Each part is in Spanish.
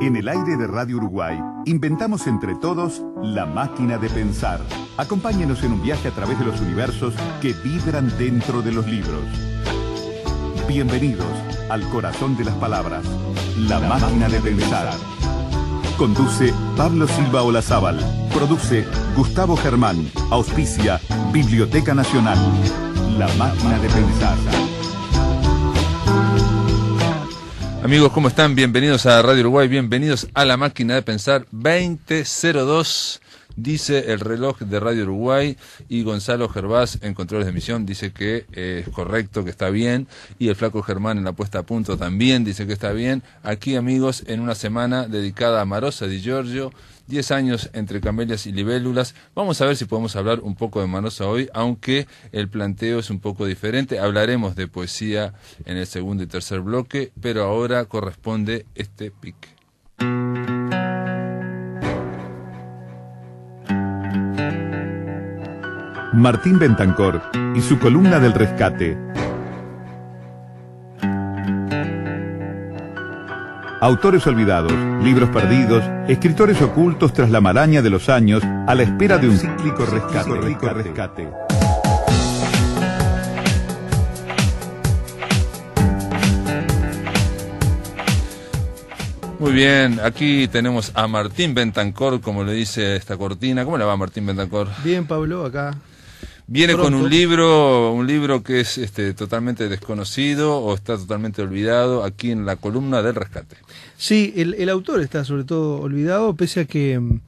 En el aire de Radio Uruguay, inventamos entre todos la máquina de pensar. Acompáñenos en un viaje a través de los universos que vibran dentro de los libros. Bienvenidos al corazón de las palabras, la, máquina de pensar. Conduce Pablo Silva Olazábal. Produce Gustavo Germán. Auspicia Biblioteca Nacional. La máquina de pensar. Amigos, ¿cómo están? Bienvenidos a Radio Uruguay, bienvenidos a la máquina de pensar 2002 dice el reloj de Radio Uruguay y Gonzalo Gervás en controles de emisión dice que eh, es correcto, que está bien y el flaco Germán en la puesta a punto también dice que está bien. Aquí amigos, en una semana dedicada a Marosa Di Giorgio, 10 años entre camelias y libélulas. Vamos a ver si podemos hablar un poco de Marosa hoy, aunque el planteo es un poco diferente. Hablaremos de poesía en el segundo y tercer bloque, pero ahora corresponde este pique. Martín Bentancor y su columna del rescate. Autores olvidados, libros perdidos, escritores ocultos tras la maraña de los años a la espera de un cíclico rescate. rescate. Muy bien, aquí tenemos a Martín Bentancor, como le dice esta cortina. ¿Cómo le va Martín Bentancor? Bien, Pablo, acá Viene con un libro, un libro que es este, totalmente desconocido o está totalmente olvidado aquí en la columna del rescate. Sí, el, autor está sobre todo olvidado, pese a que mm,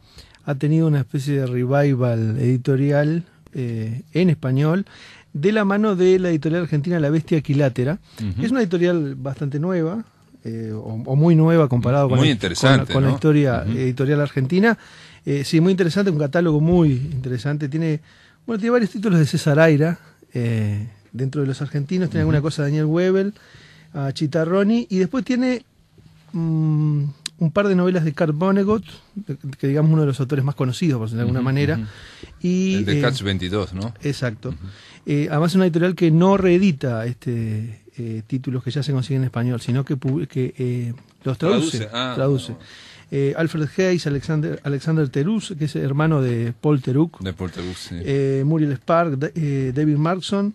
ha tenido una especie de revival editorial eh, en español de la mano de la editorial argentina La Bestia Quilátera. Es una editorial bastante nueva, eh, o, muy nueva comparado con, con, la historia editorial argentina. Eh, sí, muy interesante, un catálogo muy interesante. Tiene bueno, tiene varios títulos de César Aira, eh, dentro de los argentinos, tiene alguna cosa de Daniel Webel, Chitarroni, y después tiene mm, un par de novelas de Carl Vonnegut, que digamos uno de los autores más conocidos, por de alguna manera. y, El de eh, Catch 22, ¿no? Exacto. Eh, además es una editorial que no reedita este títulos que ya se consiguen en español, sino que, que los traduce. Traduce. Ah, eh, Alfred Hayes, Alexander, Alexander Teruz, que es hermano de Paul Teruk, de eh, Muriel Spark, eh, David Markson,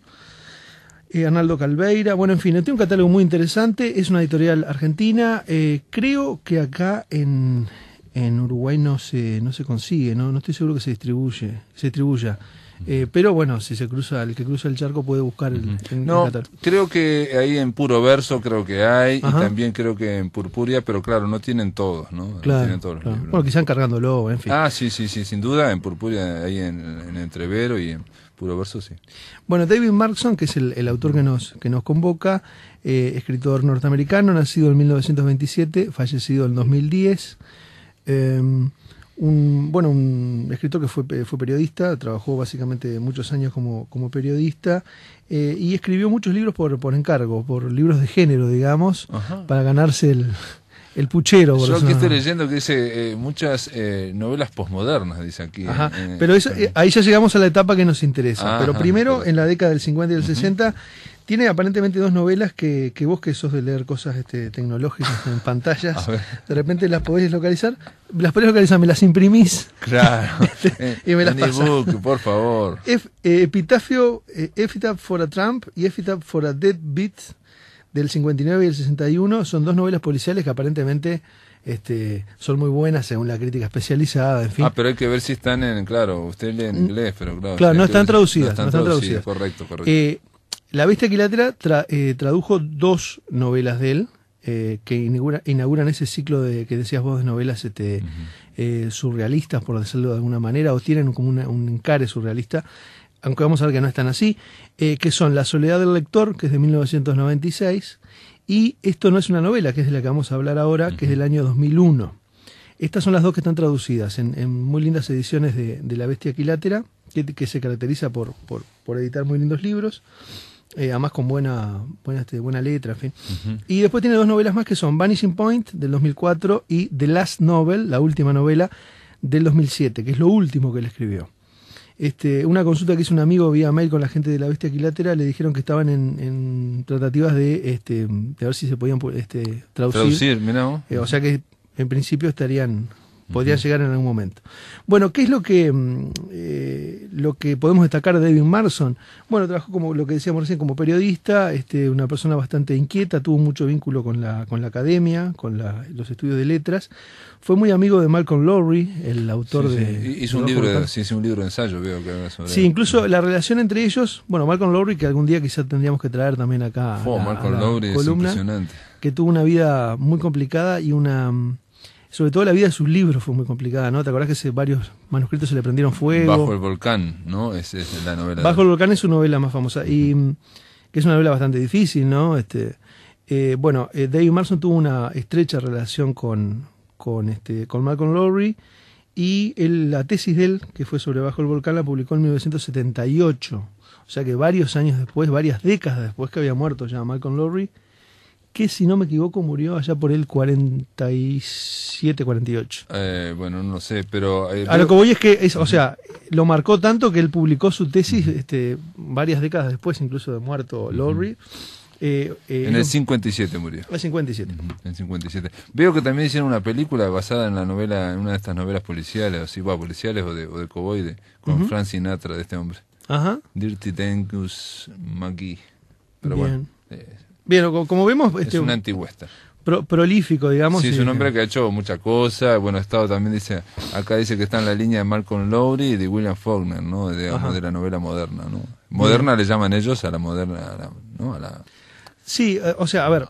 Arnaldo Calveira, bueno, en fin, tiene un catálogo muy interesante, es una editorial argentina, creo que acá en, en Uruguay no se, no se consigue, ¿no? no estoy seguro que se distribuye, se distribuya. Eh, pero bueno, si se cruza, el que cruza el charco puede buscar el. no, creo que ahí en puro verso creo que hay, y también creo que en purpuria, pero claro, no tienen todos, ¿no? Claro, no tienen todos Bueno, quizá encargándolo, en fin. Ah, sí, sí, sí, sin duda, en purpuria, ahí en, Entrevero y en puro verso, sí. Bueno, David Markson, que es el, autor que nos, que nos convoca, eh, escritor norteamericano, nacido en 1927, fallecido en 2010 un, bueno, un escritor que eh, fue, periodista, trabajó básicamente muchos años como, periodista eh, y escribió muchos libros por, por encargo, por libros de género, digamos, para ganarse el, puchero. Por Yo aquí estoy leyendo que dice eh, muchas novelas posmodernas, dice aquí. pero ahí ya llegamos a la etapa que nos interesa. Ah, pero primero, en la década del 50 y del 60, tiene aparentemente dos novelas que, que vos que sos de leer cosas este, tecnológicas en pantallas, de repente las podés localizar, las podés localizar, me las imprimís. Claro. Este, eh, y me las pasás. por favor. Eh, epitafio, eh, for a Trump y Epitaph for a Dead Beat del 59 y el 61 son dos novelas policiales que aparentemente este, son muy buenas según la crítica especializada, en fin. Ah, pero hay que ver si están en, claro, usted lee en mm, inglés, pero claro. Claro, no están, traducidas, no están traducidas. correcto, correcto. Eh, la Bestia Equilátera eh, tradujo dos novelas de él eh, que inauguran ese ciclo de que decías vos de novelas este, eh, surrealistas, por decirlo de alguna manera, o tienen como un encare surrealista, aunque vamos a ver que no están así, que son La Soledad del Lector, que es de 1996, y Esto no es una novela, que es de la que vamos a hablar ahora, que es del año 2001. Estas son las dos que están traducidas en, muy lindas ediciones de, La Bestia Quilátera que, se caracteriza por, por editar muy lindos libros. Eh, además con buena, buena, este, buena letra, en fin. Y después tiene dos novelas más que son Vanishing Point del 2004 y The Last Novel, la última novela del 2007, que es lo último que le escribió. Este, una consulta que hizo un amigo vía mail con la gente de la bestia equilátera, le dijeron que estaban en, en tratativas de, este, de ver si se podían este, traducir. Eh, o sea que en principio estarían podría llegar en algún momento. Bueno, ¿qué es lo que, mm, eh, lo que podemos destacar de David Marson? Bueno, trabajó como lo que decíamos recién como periodista, este, una persona bastante inquieta, tuvo mucho vínculo con la, con la academia, con los estudios de letras. Fue muy amigo de Malcolm Lowry, el autor de... Hizo un, libro, de, sí, hizo un libro de ensayo, veo que Sí, incluso la relación entre ellos, bueno, Malcolm Lowry, que algún día quizá tendríamos que traer también acá. Fue, Malcolm Lowry es impresionante. Que tuvo una vida muy complicada y una mm, sobre todo la vida de sus libros fue muy complicada, ¿no? ¿Te acordás que varios manuscritos se le prendieron fuego? Bajo el volcán, ¿no? Esa es la novela. Bajo el volcán es su novela más famosa y mm, que es una novela bastante difícil, ¿no? Este, eh, bueno, eh, David Marson tuvo una estrecha relación con, con, este, con Malcolm Lowry y la tesis de él, que fue sobre Bajo el Volcán, la publicó en 1978. O sea que varios años después, varias décadas después que había muerto ya Malcolm Lowry, que si no me equivoco murió allá por el 47, 48. Eh, bueno, no sé, pero... Eh, a lo que voy es que, o sea, lo marcó tanto que él publicó su tesis este, varias décadas después, incluso de muerto Lowry. Eh, en el 57 murió. En el 57. 57. Veo que también hicieron una película basada en la novela, en una de estas novelas policiales, o si policiales o de, o de con uh Sinatra, de este hombre. Ajá. Dirty Tengus McGee. Pero bueno. Bien, como vemos... Este, es un antigüedad prolífico, digamos. Sí, es un hombre que ha hecho muchas cosas. Bueno, ha estado también, dice, acá dice que está en la línea de Malcolm Lowry y de William Faulkner, ¿no? de la novela moderna, ¿no? Moderna le llaman ellos a la moderna, Sí, eh, o sea, a ver,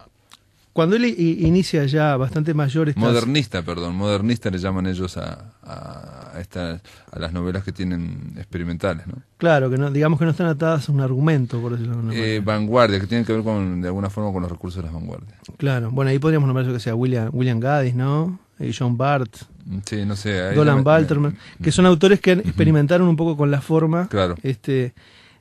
cuando él inicia ya bastante mayor... Modernista, perdón, modernista le llaman ellos a, estas, a las novelas que tienen experimentales, ¿no? Claro, que no, digamos que no están atadas a un argumento, por decirlo eh, vanguardia, que tienen que ver con, de alguna forma con los recursos de las vanguardias. Claro, bueno, ahí podríamos nombrar yo que sea William, William Gaddis, ¿no? y eh, John Bart, mm, sí, no sé, Dolan Balterman, que son autores que experimentaron un poco con la forma. Claro. Este,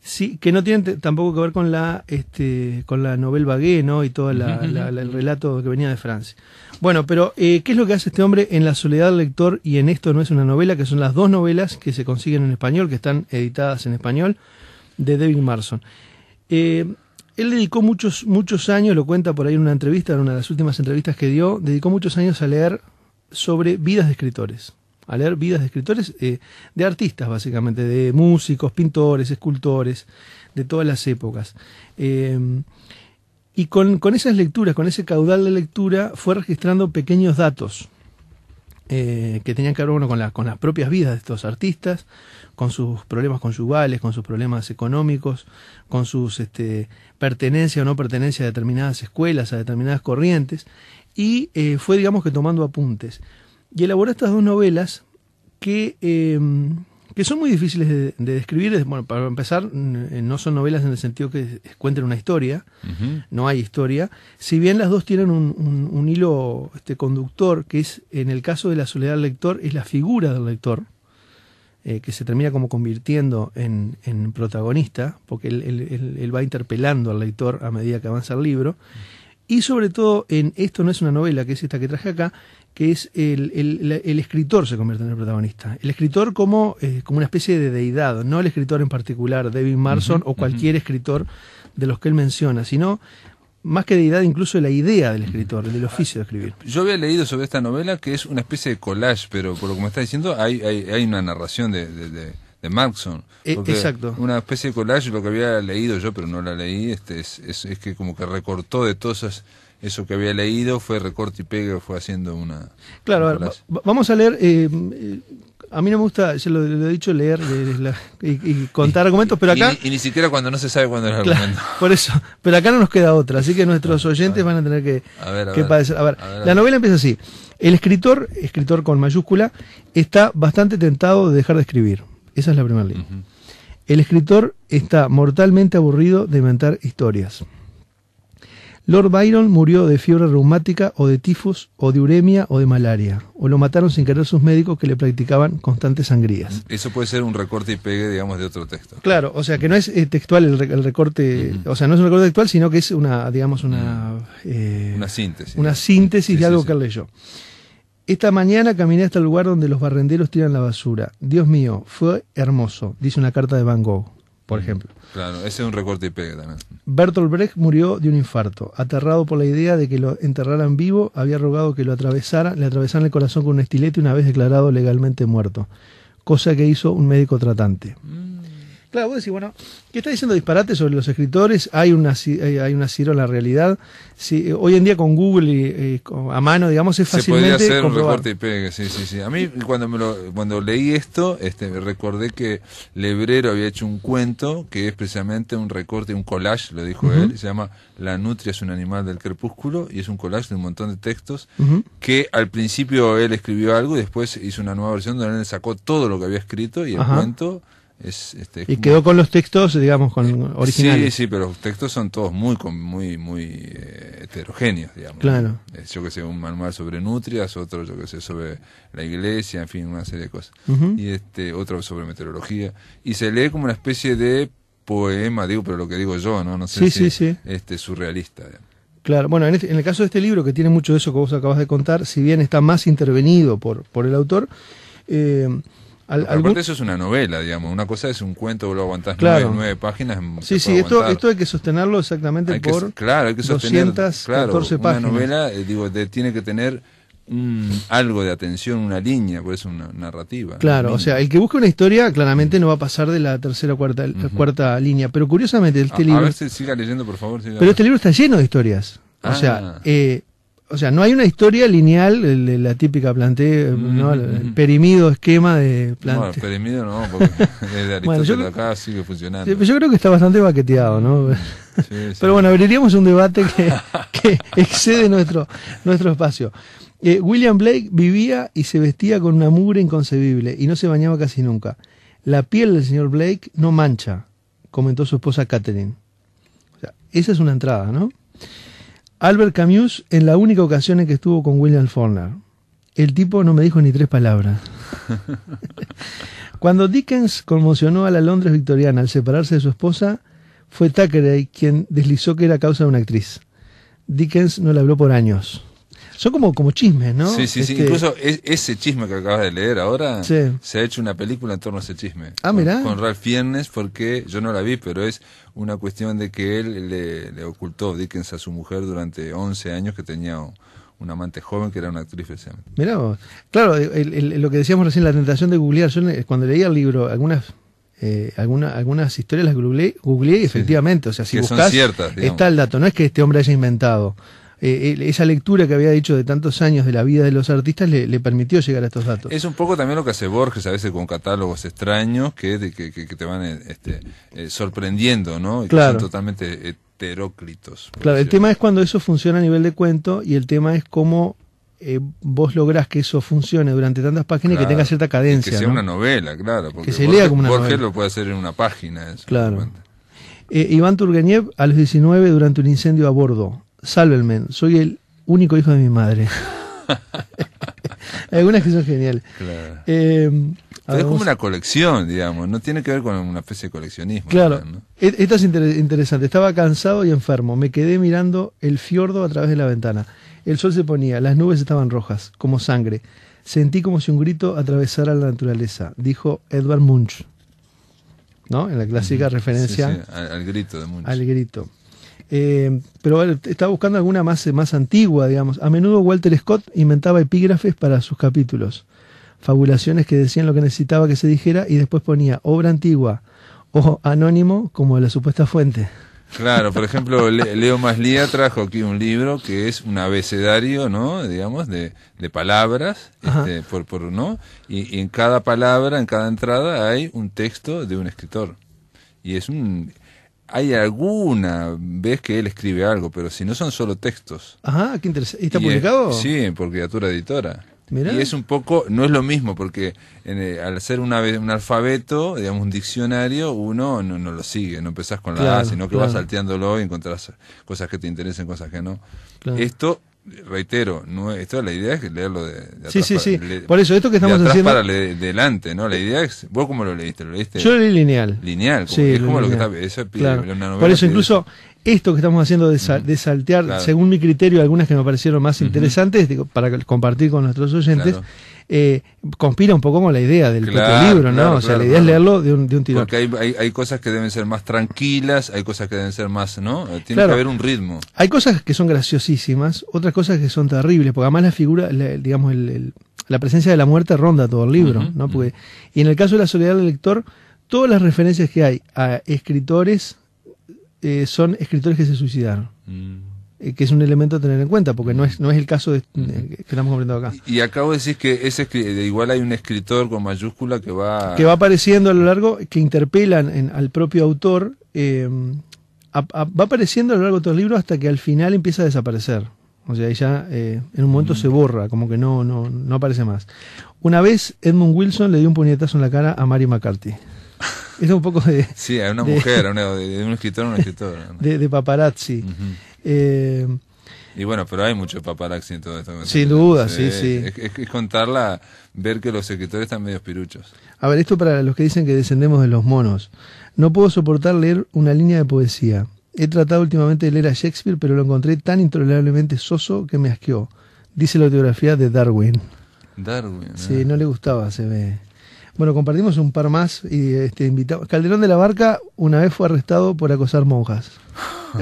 Sí, que no tiene tampoco que ver con la, este, con la novela Bagué, ¿no? Y todo el relato que venía de Francia. Bueno, pero eh, ¿qué es lo que hace este hombre en La soledad del lector y en Esto no es una novela? Que son las dos novelas que se consiguen en español, que están editadas en español, de David Marson. Eh, él dedicó muchos, muchos años, lo cuenta por ahí en una entrevista, en una de las últimas entrevistas que dio, dedicó muchos años a leer sobre vidas de escritores a leer vidas de escritores, eh, de artistas básicamente, de músicos, pintores, escultores, de todas las épocas. Eh, y con, esas lecturas, con ese caudal de lectura, fue registrando pequeños datos eh, que tenían que ver uno con, las propias vidas de estos artistas, con sus problemas conyugales, con sus problemas económicos, con sus este, pertenencia o no pertenencia a determinadas escuelas, a determinadas corrientes, y fue, digamos que, tomando apuntes y elaboró estas dos novelas que, eh, que son muy difíciles de, describir. Bueno, para empezar, no son novelas en el sentido que cuenten una historia, no hay historia. Si bien las dos tienen un, hilo este, conductor, que es, en el caso de la soledad del lector, es la figura del lector. Eh, que se termina como convirtiendo en, protagonista, porque él, él, va interpelando al lector a medida que avanza el libro. Y sobre todo en Esto no es una novela, que es esta que traje acá, que es el, escritor se convierte en el protagonista. El escritor como, eh, como una especie de deidad, no el escritor en particular, David Marson o cualquier escritor de los que él menciona, sino más que deidad incluso la idea del escritor, del oficio de escribir. Yo había leído sobre esta novela que es una especie de collage, pero por lo que me está diciendo hay, hay, una narración de de e- exacto. Una especie de collage, lo que había leído yo, pero no la leí, este, es, que como que recortó de todas eso que había leído fue recorte y pega, fue haciendo una... Claro, vamos a leer... Eh, eh, a mí no me gusta, ya lo, he dicho, leer, eh, y, contar argumentos, pero acá... Y, ni siquiera cuando no se sabe cuándo es el Por eso, pero acá no nos queda otra, así que nuestros oyentes van a tener que, a ver la novela empieza así. El escritor, escritor con mayúscula, está bastante tentado de dejar de escribir. Esa es la primera línea. El escritor está mortalmente aburrido de inventar historias. Lord Byron murió de fiebre reumática o de tifus o de uremia o de malaria, o lo mataron sin querer sus médicos que le practicaban constantes sangrías. Mm, eso puede ser un recorte y pegue, digamos, de otro texto. Claro, o sea que no es eh, textual el, recorte, o sea, no es un recorte textual, sino que es una, digamos, una... Mm. Eh, una síntesis. Una síntesis de algo que él leyó. Esta mañana caminé hasta el lugar donde los barrenderos tiran la basura. Dios mío, fue hermoso, dice una carta de Van Gogh, por mm, ejemplo. Claro, ese es un recorte y pega también. Bertolt Brecht murió de un infarto. Aterrado por la idea de que lo enterraran vivo, había rogado que lo atravesara, le atravesaran el corazón con un estilete una vez declarado legalmente muerto, cosa que hizo un médico tratante. Mm. Claro, vos decís, bueno, ¿qué está diciendo disparate sobre los escritores, hay una, eh, hay una ciro en la realidad. Eh, hoy en día con Google y, eh, a mano, digamos, es fácilmente Se podría hacer un recorte y pegue, sí, sí, A mí cuando, cuando leí esto, este, recordé que Lebrero había hecho un cuento que es precisamente un recorte, un collage, lo dijo él, se llama La nutria es un animal del crepúsculo y es un collage de un montón de textos que al principio él escribió algo y después hizo una nueva versión donde él sacó todo lo que había escrito y el cuento este, y quedó con los textos, digamos, con originales. Sí, sí, pero los textos son todos muy muy muy eh, heterogéneos, digamos. Claro. yo que sé, un manual sobre nutrias, otro yo que sé sobre la iglesia, en fin, una serie de cosas. Y este otro sobre meteorología y se lee como una especie de poema, digo, pero lo que digo yo, no no sé sí, si sí, este surrealista. Claro, bueno, este, en, el caso de este libro que tiene mucho de eso que vos acabas de contar, si bien está más intervenido por por el autor, eh, al, eso es una novela, digamos. Una cosa es un cuento, lo aguantas claro. nueve, páginas. Sí, sí, esto, esto hay que sostenerlo exactamente por claro, que 214 claro, páginas. Una novela, eh, digo, tiene que tener algo de atención, una línea, por eso una narrativa. Claro, o sea, el que busca una historia claramente mm. no va a pasar de la tercera o cuarta, cuarta línea. Pero curiosamente, este libro. A siga leyendo, por favor. pero este libro está lleno de historias. O ah. sea, eh, o sea, no hay una historia lineal, la típica plantea el mm-hmm. perimido esquema de plantea. No, el perimido no, porque yo, acá sigue funcionando. Yo creo que está bastante baqueteado, ¿no? Pero bueno, abriríamos un debate que, excede nuestro, nuestro espacio. Eh, William Blake vivía y se vestía con una mugre inconcebible y no se bañaba casi nunca. La piel del señor Blake no mancha, comentó su esposa Catherine. O sea, esa es una entrada, ¿no? Albert Camus en la única ocasión en que estuvo con William Faulkner. El tipo no me dijo ni tres palabras. Cuando Dickens conmocionó a la Londres victoriana al separarse de su esposa, fue Thackeray quien deslizó que era causa de una actriz. Dickens no le habló por años. Son como, como chismes, ¿no? Sí, sí, sí. Este, Incluso ese chisme que acabas de leer ahora, se ha hecho una película en torno a ese chisme. Ah, con, Con Ralph Fiennes, porque yo no la vi, pero es una cuestión de que él le, ocultó Dickens a su mujer durante 11 años que tenía un amante joven que era una actriz precisamente. Mirá Claro, lo que decíamos recién, la tentación de googlear. Yo eh, cuando leía el libro, algunas eh, algunas historias las googleé, googleé y efectivamente, o sea, si está el dato, no es que este hombre haya inventado. Eh, esa lectura que había dicho de tantos años de la vida de los artistas le, permitió llegar a estos datos. Es un poco también lo que hace Borges a veces con catálogos extraños que, te van eh, este, eh, sorprendiendo, ¿no? Y que son totalmente heteróclitos. Claro, el tema es cuando eso funciona a nivel de cuento y el tema es cómo vos lográs que eso funcione durante tantas páginas y que tenga cierta cadencia. Que sea una novela, claro. Porque que se como una Borges lo puede hacer en una página. Eso, claro. Iván Turgeniev, a los 19, durante un incendio a bordo men, soy el único hijo de mi madre. Algunas que son geniales. Em, es como una colección, digamos, no tiene que ver con una especie de coleccionismo. Claro. E-, es interesante. Estaba cansado y enfermo. Me quedé mirando el fiordo a través de la ventana. El sol se ponía, las nubes estaban rojas, como sangre. Sentí como si un grito atravesara la naturaleza, dijo Edward Munch. ¿No? En la clásica mm, referencia. al grito de Munch. Al grito. Eh, pero estaba buscando alguna más, más antigua, digamos. A menudo Walter Scott inventaba epígrafes para sus capítulos, fabulaciones que decían lo que necesitaba que se dijera y después ponía obra antigua o anónimo como la supuesta fuente. Claro, por ejemplo, Leo Maslía trajo aquí un libro que es un abecedario, ¿no? Digamos, de, palabras, este, por, por, ¿no? y en cada palabra, en cada entrada, hay un texto de un escritor. Y es un hay alguna vez que él escribe algo, pero si no son solo textos. Ajá, qué interesante. ¿Y está publicado? sí, por criatura editora. Mira, Y es un poco, no es lo mismo, porque eh, al hacer una, un alfabeto, digamos un diccionario, uno no, lo sigue, no empezás con la A, sino que vas salteándolo y encontrás cosas que te interesen, cosas que no. Esto reitero, no, esto la idea es leerlo de, de Sí, sí, sí. Por eso, esto que estamos haciendo. para le, delante, ¿no? La idea es. ¿Vos cómo lo leíste? ¿Lo leíste? Yo lo leí lineal. Lineal, sí, es como lo que está. Eso Por eso, incluso esto que estamos haciendo de, saltear, según mi criterio, algunas que me parecieron más interesantes, digo, para compartir con nuestros oyentes eh, conspira un poco con la idea del libro, ¿no? o sea, la idea es leerlo de un, de un tirón. Porque hay, cosas que deben ser más tranquilas, hay cosas que deben ser más, ¿no? Eh, tiene que haber un ritmo. Hay cosas que son graciosísimas, otras cosas que son terribles, porque además la figura, digamos, la presencia de la muerte ronda todo el libro, ¿no? Porque, y en el caso de la soledad del lector, todas las referencias que hay a escritores eh, son escritores que se suicidaron. Mm. Eh, que es un elemento a tener en cuenta, porque no es, no es el caso de, eh, que estamos hablando acá. Y, acabo de decir que ese, igual hay un escritor con mayúscula que va... Que va apareciendo a lo largo, que interpelan al propio autor, eh, va apareciendo a lo largo de todo el libro hasta que al final empieza a desaparecer. O sea, ya en un momento se borra, como que no, no, no aparece más. Una vez Edmund Wilson le dio un puñetazo en la cara a Mary McCarthy. es un poco de... Sí, a una mujer, de, un escritor a una escritora. De, paparazzi. Eh, y bueno, pero hay mucho paparazzi en todo esto. Sin duda, sí, sí. Es, contarla, ver que los escritores están medio piruchos. A ver, esto para los que dicen que descendemos de los monos. No puedo soportar leer una línea de poesía. He tratado últimamente de leer a Shakespeare, pero lo encontré tan intolerablemente soso que me asqueó. Dice la autobiografía de Darwin. Darwin. Sí, eh. no le gustaba, se ve. Bueno, compartimos un par más y este, invitado Calderón de la Barca una vez fue arrestado por acosar monjas.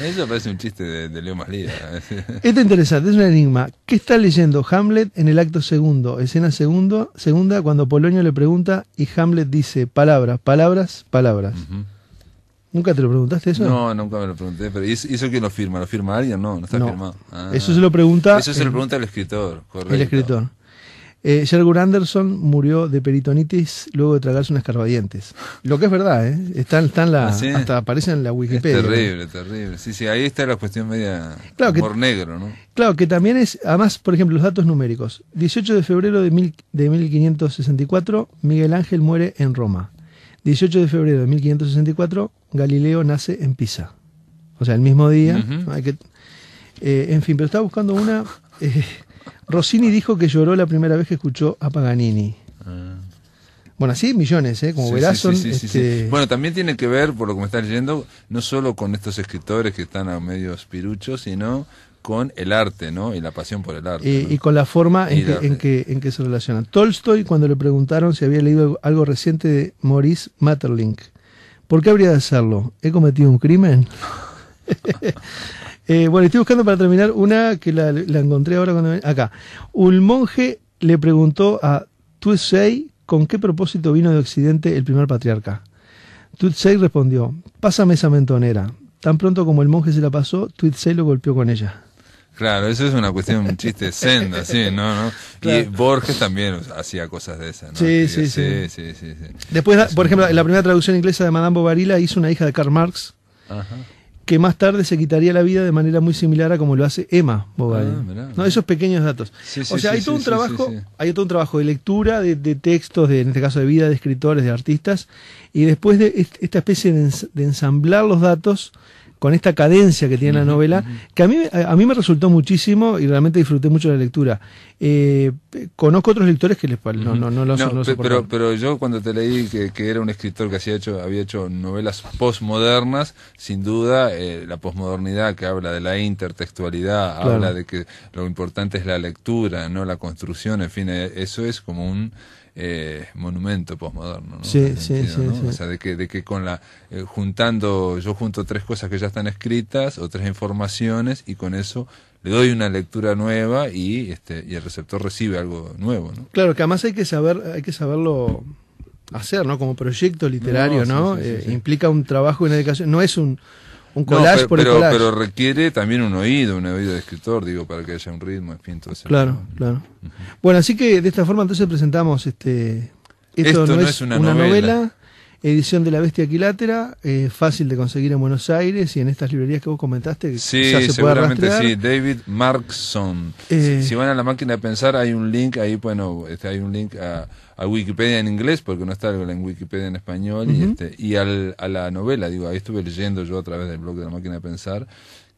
Eso parece un chiste de, de Leo Maslida. Esto es interesante, es un enigma. ¿Qué está leyendo Hamlet en el acto segundo, escena segundo, segunda, cuando Polonio le pregunta y Hamlet dice palabras, palabras, palabras? ¿Nunca te lo preguntaste eso? No, nunca me lo pregunté. Pero ¿Y eso quién lo firma? ¿Lo firma alguien? No, no está firmado. Ah. eso se lo pregunta. Eso se lo pregunta el escritor, El escritor. Eh, Anderson murió de peritonitis luego de tragarse unas escarbadientes. Lo que es verdad, ¿eh? están las, ah, Hasta aparece en la Wikipedia. terrible, terrible. Sí, sí, ahí está la cuestión media claro negro, ¿no? Claro, que también es, además, por ejemplo, los datos numéricos. 18 de febrero de, 1564, Miguel Ángel muere en Roma. 18 de febrero de 1564, Galileo nace en Pisa. O sea, el mismo día. que, eh, en fin, pero estaba buscando una... Eh, Rossini dijo que lloró la primera vez que escuchó a Paganini. Ah. Bueno, así millones, ¿eh? Como sí, este, Bueno, también tiene que ver, por lo que me estás leyendo, no solo con estos escritores que están a medio piruchos, sino con el arte, ¿no? Y la pasión por el arte. Eh, y, con la forma en que, se relacionan. Tolstoy, cuando le preguntaron si había leído algo reciente de Maurice Materlink, ¿por qué habría de hacerlo? ¿He cometido un crimen? Eh, bueno, estoy buscando para terminar una que la, encontré ahora cuando... Acá. Un monje le preguntó a Tuesei con qué propósito vino de Occidente el primer patriarca. Tutsei respondió, pásame esa mentonera. Tan pronto como el monje se la pasó, Tutsei lo golpeó con ella. Claro, eso es una cuestión, un chiste senda, sí, ¿no? Y Borges también hacía cosas de esas, ¿no? Sí, sí, sí. sí, Después, por ejemplo, la primera traducción inglesa de Madame Bovary hizo una hija de Karl Marx. Ajá que más tarde se quitaría la vida de manera muy similar a como lo hace Emma Bovary. Ah, esos pequeños datos. o sea, hay todo un trabajo, hay todo un trabajo de lectura, de, textos, de, en este caso de vida, de escritores, de artistas, y después de esta especie de ensamblar los datos con esta cadencia que tiene la novela, que a mí, me resultó muchísimo y realmente disfruté mucho la lectura. Eh, conozco otros lectores que les, no, lo no, pero, pero yo cuando te leí que, era un escritor que hecho, había hecho novelas postmodernas, sin duda eh, la posmodernidad que habla de la intertextualidad, habla de que lo importante es la lectura, no la construcción, en fin, eh, eso es como un eh, monumento posmoderno, ¿no? Sí, sí, O sea, de que, con la, eh, juntando, yo junto tres cosas que ya están escritas o tres informaciones y con eso le doy una lectura nueva y, este, y el receptor recibe algo nuevo, ¿no? Claro, que además hay que saber, hay que saberlo hacer, ¿no? Como proyecto literario, ¿no? Eh, implica un trabajo y una dedicación. No es un un collage pero, por pero, requiere también un oído, un oído de escritor, digo, para que haya un ritmo, en fin, Claro, claro. Bueno, así que de esta forma entonces presentamos este... Esto, no, es una, novela. edición de La Bestia Quilátera, eh, fácil de conseguir en Buenos Aires y en estas librerías que vos comentaste. Que se puede sí, David Markson. Eh. si, van a la máquina de pensar, hay un link ahí, bueno, este, hay un link a a Wikipedia en inglés porque no está en Wikipedia en español y, este, y al, a la novela, digo, ahí estuve leyendo yo a través del blog de la máquina de pensar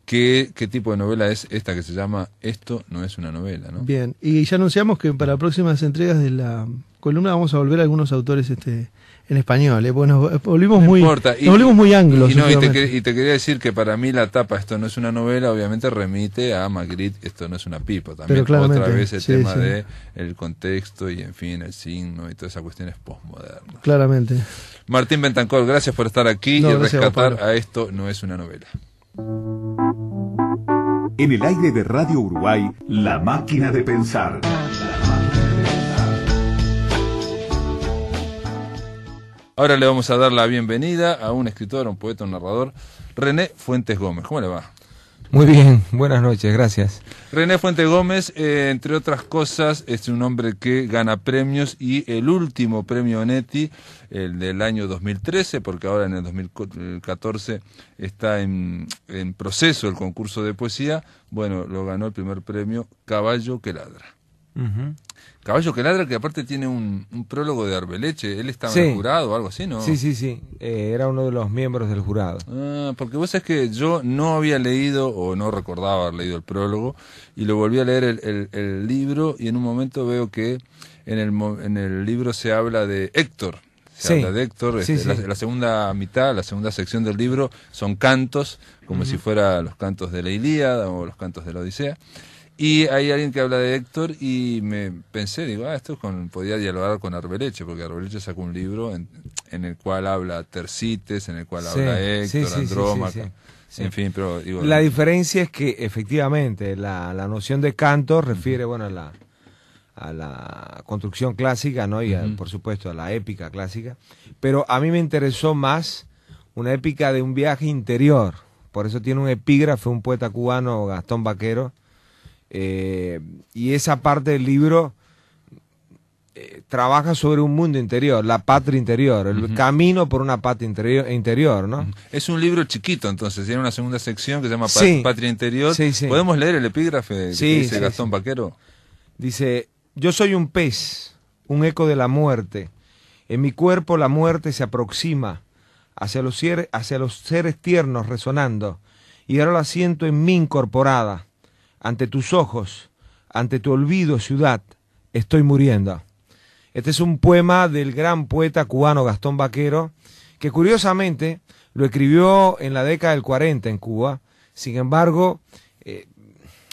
¿Qué, qué, tipo de novela es esta que se llama Esto no es una novela, ¿no? Bien, y ya anunciamos que para próximas entregas de la columna vamos a volver a algunos autores este, en español. ¿eh? Bueno, eh, volvimos muy, volvimos muy anglos. Y, te, quería decir que para mí la tapa, esto no es una novela, obviamente remite a Magritte, esto no es una pipa. También otra vez el tema del contexto y, en fin, el signo y todas esas cuestiones postmodernas. Claramente. Martín Bentancor, gracias por estar aquí y rescatar a, a esto no es una novela. En el aire de Radio Uruguay, la máquina de pensar. Ahora le vamos a dar la bienvenida a un escritor, un poeta, un narrador, René Fuentes Gómez. ¿Cómo le va? Muy bien, buenas noches, gracias. René Fuentes Gómez, eh, entre otras cosas, es un hombre que gana premios y el último premio Neti, el del año 2013, porque ahora en el 2014 está en, proceso el concurso de poesía, bueno, lo ganó el primer premio Caballo que ladra. Caballo que que aparte tiene un, prólogo de Arbeleche, él estaba en el jurado o algo así, ¿no? Sí, sí, sí, eh, era uno de los miembros del jurado. Ah, porque vos sabés que yo no había leído o no recordaba haber leído el prólogo y lo volví a leer el, libro y en un momento veo que en el, en el libro se habla de Héctor, se habla de Héctor. Este, la, segunda mitad, la segunda sección del libro son cantos, como si fuera los cantos de la Ilíada o los cantos de la Odisea. Y hay alguien que habla de Héctor y me pensé, digo, ah, esto con, podía dialogar con Arbeleche, porque Arbeleche sacó un libro en, el cual habla Tercites, en el cual habla Héctor, sí, En fin, pero La diferencia es que efectivamente la, la noción de canto refiere, bueno, a la, a la construcción clásica, ¿no? Y por supuesto a la épica clásica. Pero a mí me interesó más una épica de un viaje interior. Por eso tiene un epígrafe un poeta cubano, Gastón Vaquero, eh, y esa parte del libro eh, trabaja sobre un mundo interior, la patria interior, el camino por una patria interior, ¿no? Es un libro chiquito, entonces, tiene una segunda sección que se llama Patria Interior. ¿Podemos leer el epígrafe que dice Gastón Paquero? Dice, yo soy un pez, un eco de la muerte. En mi cuerpo la muerte se aproxima hacia los, hacia los seres tiernos resonando, y ahora la siento en mí incorporada ante tus ojos, ante tu olvido, ciudad, estoy muriendo. Este es un poema del gran poeta cubano Gastón Vaquero, que curiosamente lo escribió en la década del 40 en Cuba. Sin embargo, eh,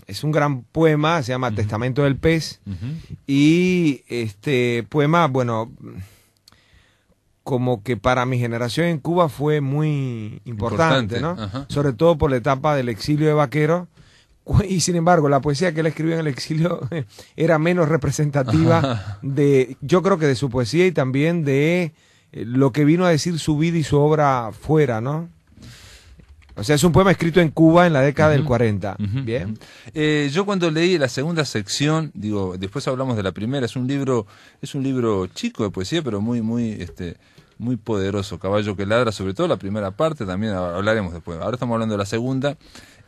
es un gran poema, se llama Testamento del Pez, y este poema, bueno, como que para mi generación en Cuba fue muy importante, ¿no? Sobre todo por la etapa del exilio de Vaquero, y sin embargo la poesía que él escribió en el exilio era menos representativa de, yo creo que de su poesía y también de eh, lo que vino a decir su vida y su obra fuera, ¿no? O sea, es un poema escrito en Cuba en la década del 40. Bien. Eh, yo cuando leí la segunda sección, digo, después hablamos de la primera, es un libro, es un libro chico de poesía, pero muy, muy, este, muy poderoso. Caballo que ladra, sobre todo la primera parte, también hablaremos después. Ahora estamos hablando de la segunda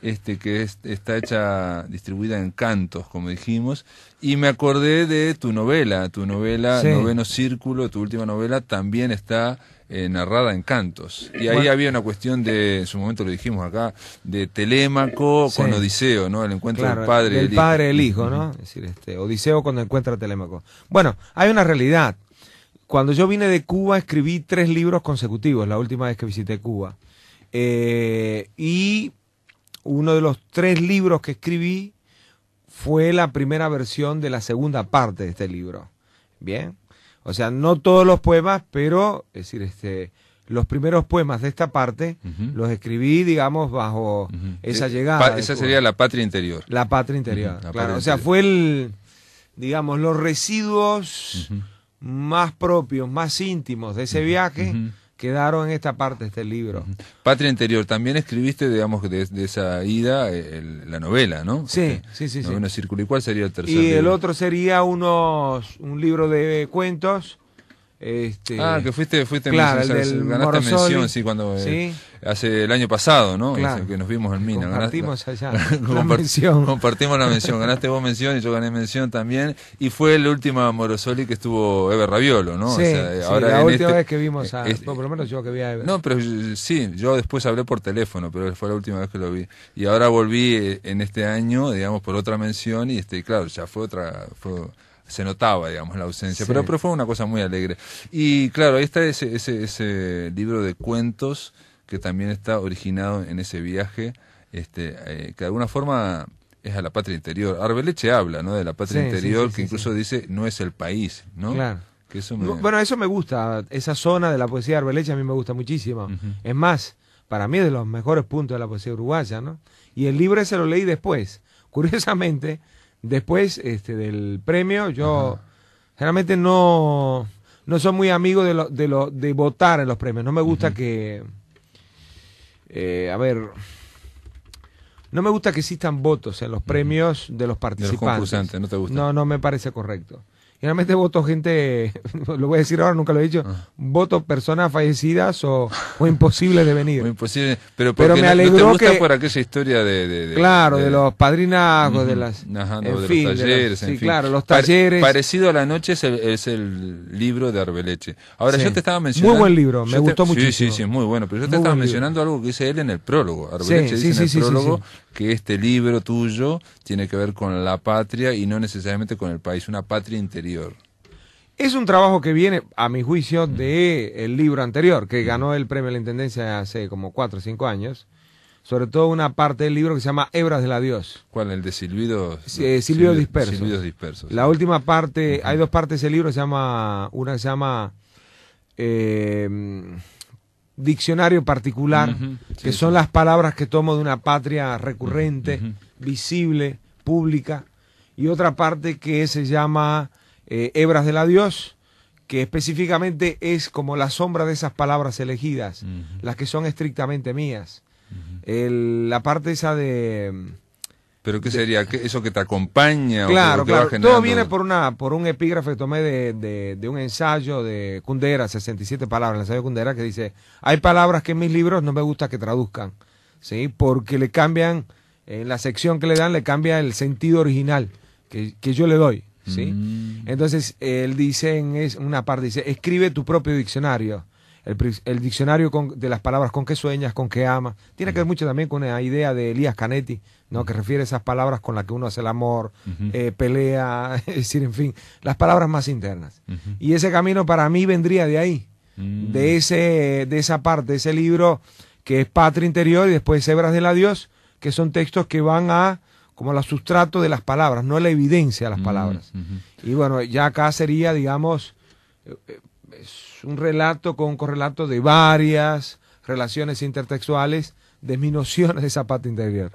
este, que está hecha, distribuida en cantos, como dijimos, y me acordé de tu novela, tu novela Noveno Círculo, tu última novela, también está eh, narrada en cantos. Y ahí había una cuestión de, en su momento lo dijimos acá, de Telémaco con Odiseo, ¿no? El encuentro del padre. El, padre, el hijo, ¿no? Es decir, este, Odiseo cuando encuentra a Telémaco. Bueno, hay una realidad. Cuando yo vine de Cuba escribí tres libros consecutivos, la última vez que visité Cuba. Eh, y uno de los tres libros que escribí fue la primera versión de la segunda parte de este libro. Bien, o sea, no todos los poemas, pero, es decir, este, los primeros poemas de esta parte los escribí, digamos, bajo esa llegada. esa sería la patria interior. La patria interior, claro. o sea, fue el, digamos, los residuos más propios, más íntimos de ese viaje quedaron en esta parte este libro. Patria Interior, también escribiste, digamos, de, esa ida eh, la novela, ¿no? Sí, este, sí, sí. Círculo. ¿Y cuál sería el tercer Y el otro sería unos, un libro de cuentos este, ah, que fuiste, fuiste claro, ganaste mención, sí, cuando eh, hace el año pasado, ¿no? que nos vimos en Mina. Compartimos la, mención. Compartimos la mención, ganaste vos mención y yo gané mención también. Y fue la última Morosoli que estuvo Ever Raviolo, ¿no? la última este vez que vimos a, por yo No, pero sí, yo después hablé por teléfono, pero fue la última vez que lo vi. Y ahora volví eh, en este año, digamos, por otra mención y este, claro, ya fue otra, se notaba, digamos, la ausencia. Pero, pero fue una cosa muy alegre. Y claro, ahí está ese, ese, libro de cuentos que también está originado en ese viaje, este, eh, que de alguna forma es a la patria interior. Arbeleche habla, ¿no? De la patria interior, que incluso dice no es el país, ¿no? Claro. Bueno, eso me gusta. Esa zona de la poesía de Arbeleche a mí me gusta muchísimo. Es más, para mí es de los mejores puntos de la poesía uruguaya, ¿no? Y el libro ese lo leí después. Curiosamente, después este, del premio. Yo generalmente no, no soy muy amigo de, de, votar en los premios. No me gusta que... Eh, a ver... No me gusta que existan votos en los premios de los participantes. no te gusta. No, no me parece correcto. Generalmente voto gente, lo voy a decir ahora, nunca lo he dicho, ah. voto personas fallecidas o, o imposibles de venir. imposible, pero, pero me alegró gusta por aquella historia de... claro, de, los padrinazgos, de las... Ajá, de los talleres, sí, claro, los talleres. parecido a la noche es el, libro de Arbeleche. Ahora, yo te estaba mencionando... Muy buen libro, me gustó sí, muchísimo. Sí, sí, sí, muy bueno, pero yo te estaba mencionando algo que dice él en el prólogo. Arbeleche dice en el prólogo que este libro tuyo tiene que ver con la patria y no necesariamente con el país, una patria interior. Es un trabajo que viene, a mi juicio, del el libro anterior, que ganó el premio a la Intendencia hace como cuatro o cinco años. Sobre todo una parte del libro que se llama Hebras de la Dios. ¿Cuál? ¿El de Silvio eh, Dispersos. La última parte, hay dos partes del libro, se llama, una se llama... Eh, diccionario particular, que son las palabras que tomo de una patria recurrente, visible, pública, y otra parte que se llama eh, Hebras Hebras la Dios, que específicamente es como la sombra de esas palabras elegidas, las que son estrictamente mías. la parte esa de ¿Pero qué sería? ¿Eso que te acompaña? Claro, que Todo viene por, una, por un epígrafe que tomé de, un ensayo de Kundera, 67 palabras, el ensayo de que dice, hay palabras que en mis libros no me gusta que traduzcan, ¿sí? Porque le cambian, en la sección que le dan, le cambia el sentido original que, yo le doy, ¿sí? Mm. Entonces, él dice en es, una parte, dice, escribe tu propio diccionario el, diccionario de las palabras con que sueñas, con que amas. Tiene que ver mucho también con la idea de Elías Canetti, ¿no? que refiere a esas palabras con las que uno hace el amor, eh, pelea, es decir, en fin, las palabras más internas. Y ese camino para mí vendría de ahí, mm. de, ese, de esa parte, de ese libro que es Patria Interior y después Hebras del Adiós, que son textos que van a como el sustrato de las palabras, no la evidencia de las mm, palabras. Y bueno, ya acá sería, digamos, es un relato con un correlato de varias relaciones intertextuales, de mi noción de zapato interior.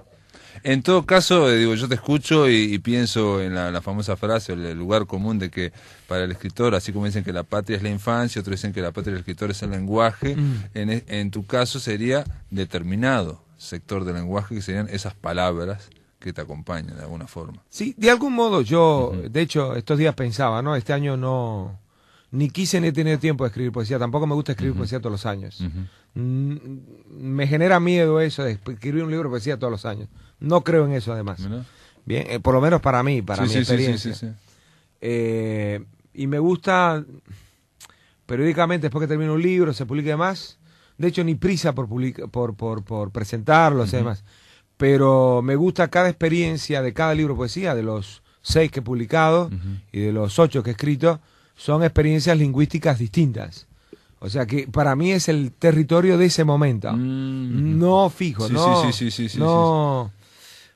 En todo caso, eh, digo, yo te escucho y, pienso en la, famosa frase, el, lugar común de que para el escritor, así como dicen que la patria es la infancia, otros dicen que la patria del escritor es el lenguaje, mm. e, en, tu caso sería determinado sector del lenguaje que serían esas palabras que te acompañan de alguna forma. Sí, de algún modo yo, de hecho, estos días pensaba, ¿no? Este año no, ni quise ni tener tiempo de escribir poesía. Tampoco me gusta escribir poesía todos los años. Mm, me genera miedo eso de escribir un libro de poesía todos los años. No creo en eso, además. Bien, eh, por lo menos para mí, para mi experiencia. Eh, y me gusta periódicamente, después que termino un libro, se publique más. De hecho, ni prisa por, por, por, presentarlo, Pero me gusta cada experiencia de cada libro de poesía, de los seis que he publicado y de los ocho que he escrito son experiencias lingüísticas distintas. O sea que para mí es el territorio de ese momento. Mm. No fijo, no, no,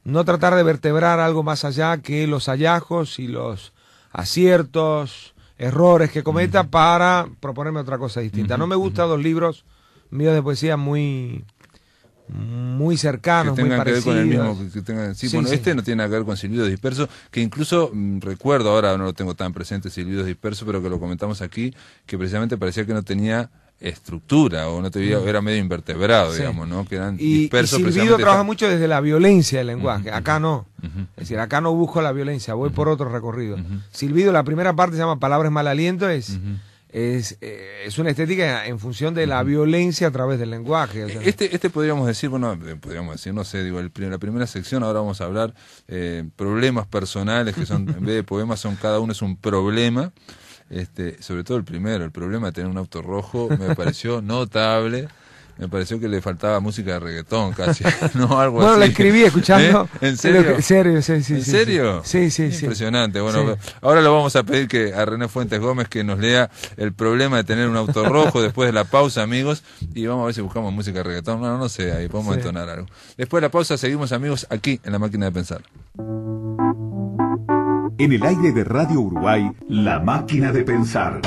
no tratar de vertebrar algo más allá que los hallazgos y los aciertos, errores que cometa para proponerme otra cosa distinta. no me gustan los libros míos de poesía muy muy cercano que tengan Que ver con el mismo, sí, bueno, este no tiene que ver con Silbido Disperso, que incluso mm, recuerdo, ahora no lo tengo tan presente, Silbido Disperso, pero que lo comentamos aquí, que precisamente parecía que no tenía estructura o no te mm. era medio invertebrado, digamos, ¿no? Que eran dispersos. trabaja mucho desde la violencia del lenguaje, acá no. Es decir, acá no busco la violencia, voy por otro recorrido. Silbido, la primera parte se llama Palabras mal aliento, es es, eh, es una estética en función de la violencia a través del lenguaje. Este, este podríamos decir, bueno, eh, podríamos decir, no sé, digo, el, la primera sección ahora vamos a hablar eh, problemas personales, que son, en vez de poemas, son cada uno es un problema. Este, sobre todo el primero, el problema de tener un auto rojo me pareció notable me pareció que le faltaba música de reggaetón casi, ¿no? bueno, la escribí escuchando. ¿Eh? ¿En serio? serio sí, sí, ¿En serio? Sí, sí, Impresionante. Bueno, ahora lo vamos a pedir que a René Fuentes Gómez que nos lea el problema de tener un auto rojo después de la pausa, amigos, y vamos a ver si buscamos música de reggaetón. No, no sé, ahí podemos entonar algo. Después de la pausa seguimos, amigos, aquí en La Máquina de Pensar. En el aire de Radio Uruguay, La Máquina de Pensar.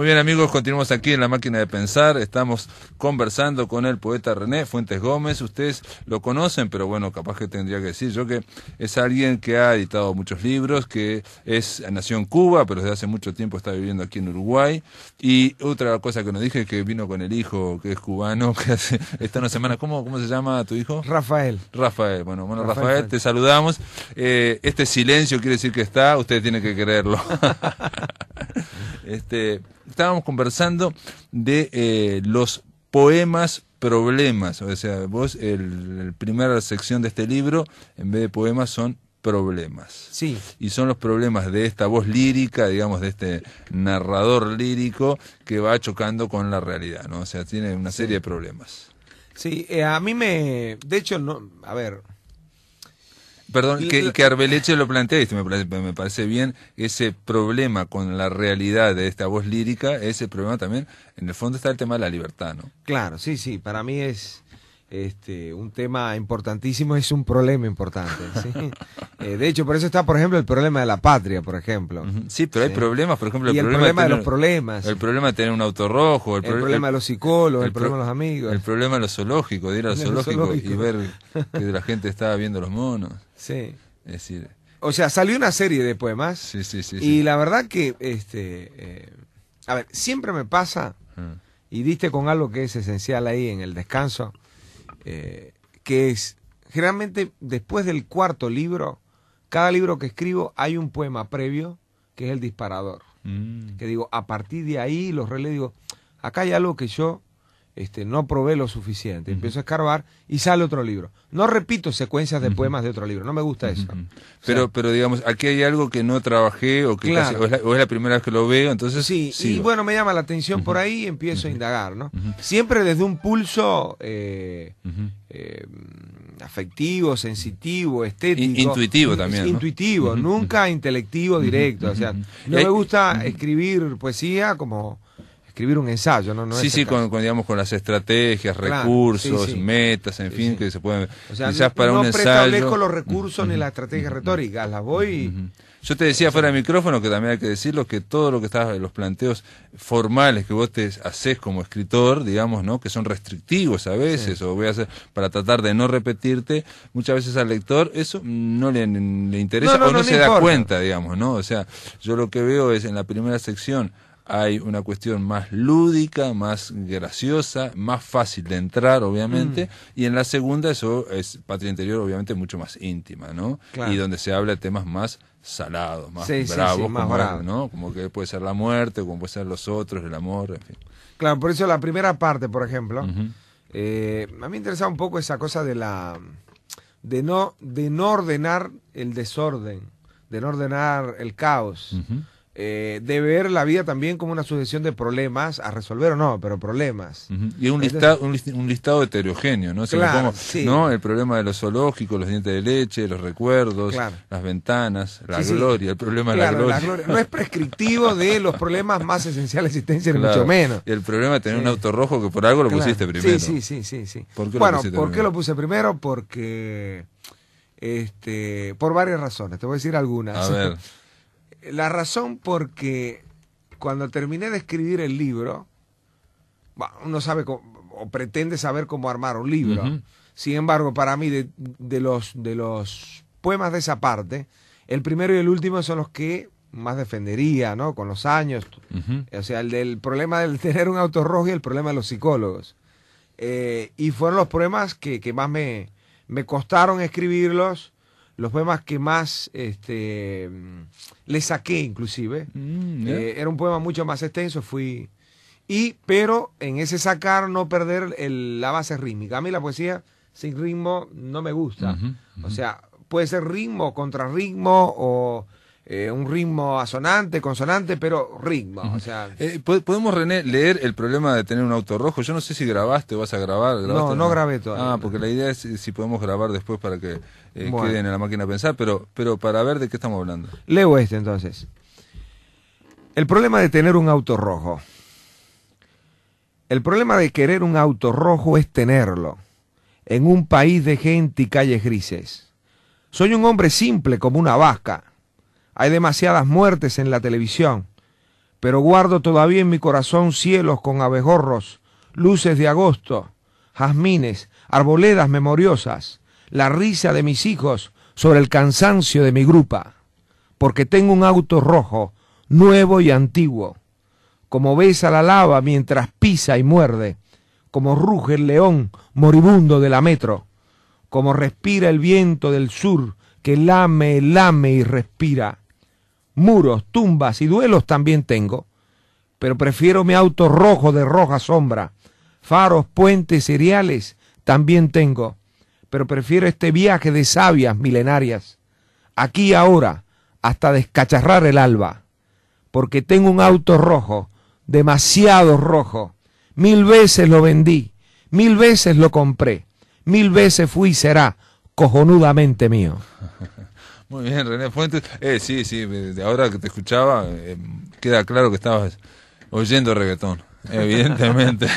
Muy bien amigos, continuamos aquí en la máquina de pensar, estamos conversando con el poeta René Fuentes Gómez, ustedes lo conocen, pero bueno, capaz que tendría que decir yo que es alguien que ha editado muchos libros, que es nació en Cuba, pero desde hace mucho tiempo está viviendo aquí en Uruguay, y otra cosa que nos dije que vino con el hijo, que es cubano, que hace, está una semana, ¿cómo, cómo se llama tu hijo? Rafael. Rafael, bueno, bueno Rafael, te saludamos, eh, este silencio quiere decir que está, ustedes tienen que creerlo este estábamos conversando de eh, los poemas problemas, o sea, vos, el, primera sección de este libro, en vez de poemas, son problemas. Sí. Y son los problemas de esta voz lírica, digamos, de este narrador lírico que va chocando con la realidad, ¿no? O sea, tiene una serie de problemas. Sí, eh, a mí me... De hecho, no, a ver, Perdón, que, que Arbeleche lo plantea me parece, bien, ese problema con la realidad de esta voz lírica, ese problema también, en el fondo está el tema de la libertad, ¿no? Claro, sí, sí, para mí es este, un tema importantísimo, es un problema importante. Eh, de hecho, por eso está, por ejemplo, el problema de la patria, por ejemplo. Sí, pero hay problemas, por ejemplo, el, problema, de, los problemas. El problema de tener un auto rojo. El, problema de los psicólogos, el, problema de los amigos. El problema de los zoológicos, de ir al zoológico, y ver que la gente estaba viendo los monos. Sí. Es O sea, salió una serie de poemas. Sí, sí, sí. Y la verdad que, este, eh, a ver, siempre me pasa, mm. y diste con algo que es esencial ahí en el descanso, eh, que es, generalmente después del cuarto libro, cada libro que escribo hay un poema previo, que es el disparador. Mm. Que digo, a partir de ahí los relé, digo, acá hay algo que yo este, no probé lo suficiente. Empiezo a escarbar y sale otro libro. No repito secuencias de poemas de otro libro, no me gusta eso. Pero, pero digamos, aquí hay algo que no trabajé o que es la, primera vez que lo veo, entonces sí. Y bueno, me llama la atención por ahí y empiezo a indagar, ¿no? Siempre desde un pulso eh, eh afectivo, sensitivo, estético. intuitivo también. Intuitivo, nunca intelectivo directo. O sea, no me gusta escribir poesía como escribir un ensayo, ¿no? sí, sí, con, digamos, con las estrategias, recursos, metas, en fin, que se pueden... O sea, quizás para no un los recursos ni las estrategias retóricas, las voy... Yo te decía fuera de micrófono que también hay que decirlo que todo lo que estás, los planteos formales que vos te haces como escritor, digamos, ¿no? Que son restrictivos a veces, o voy a hacer para tratar de no repetirte, muchas veces al lector eso no le, interesa o no, se da cuenta, digamos, ¿no? O sea, yo lo que veo es en la primera sección hay una cuestión más lúdica, más graciosa, más fácil de entrar, obviamente, mm. y en la segunda eso es patria interior, obviamente, mucho más íntima, ¿no? Y donde se habla de temas más salados, más bravos, más como, ¿no? Como que puede ser la muerte, como puede ser los otros, el amor, en fin. Claro, por eso la primera parte, por ejemplo, eh, a mí me interesa un poco esa cosa de la de no de ordenar el desorden, de no ordenar el caos. Eh, de ver la vida también como una sucesión de problemas a resolver o no, pero problemas. Y un, listado, un, listado, heterogéneo, ¿no? El problema de los zoológico los dientes de leche, los recuerdos, las ventanas, la gloria, el problema de la gloria. No es prescriptivo de los problemas más esenciales de existencia, ni mucho menos. Y el problema de tener un auto rojo que por algo lo pusiste primero. Sí, sí, sí, sí. bueno, lo ¿por qué lo puse primero? Porque... Este, por varias razones, te voy a decir algunas. A ver. La razón porque cuando terminé de escribir el libro, uno sabe cómo, o pretende saber cómo armar un libro. Sin embargo, para mí, de, de, los, de los poemas de esa parte, el primero y el último son los que más defendería, ¿no? Con los años. O sea, el del problema del tener un autorrojo y el problema de los psicólogos. Eh, y fueron los poemas que, que más me, me costaron escribirlos los poemas que más este, le saqué inclusive. Mm, eh, era un poema mucho más extenso, fui... Y, pero en ese sacar no perder el, la base rítmica. A mí la poesía sin ritmo no me gusta. O sea, puede ser ritmo, contrarritmo o eh, un ritmo asonante, consonante, pero ritmo. Eh, podemos René, leer el problema de tener un auto rojo. Yo no sé si grabaste o vas a grabar. No, no grabé todavía. Ah, porque la idea es eh, si podemos grabar después para que queden en la máquina a pensar, pero, pero para ver de qué estamos hablando. Leo este entonces. El problema de tener un auto rojo. El problema de querer un auto rojo es tenerlo en un país de gente y calles grises. Soy un hombre simple como una vasca. Hay demasiadas muertes en la televisión, pero guardo todavía en mi corazón cielos con abejorros, luces de agosto, jazmines, arboledas memoriosas, la risa de mis hijos sobre el cansancio de mi grupa, porque tengo un auto rojo, nuevo y antiguo, como besa la lava mientras pisa y muerde, como ruge el león moribundo de la metro, como respira el viento del sur que lame, lame y respira, muros, tumbas y duelos también tengo, pero prefiero mi auto rojo de roja sombra, faros, puentes, cereales también tengo, pero prefiero este viaje de sabias milenarias, aquí ahora, hasta descacharrar el alba, porque tengo un auto rojo, demasiado rojo, mil veces lo vendí, mil veces lo compré, mil veces fui y será cojonudamente mío. Muy bien, René Fuentes. Eh, sí, sí, ahora que te escuchaba, eh, queda claro que estabas oyendo reggaetón, evidentemente.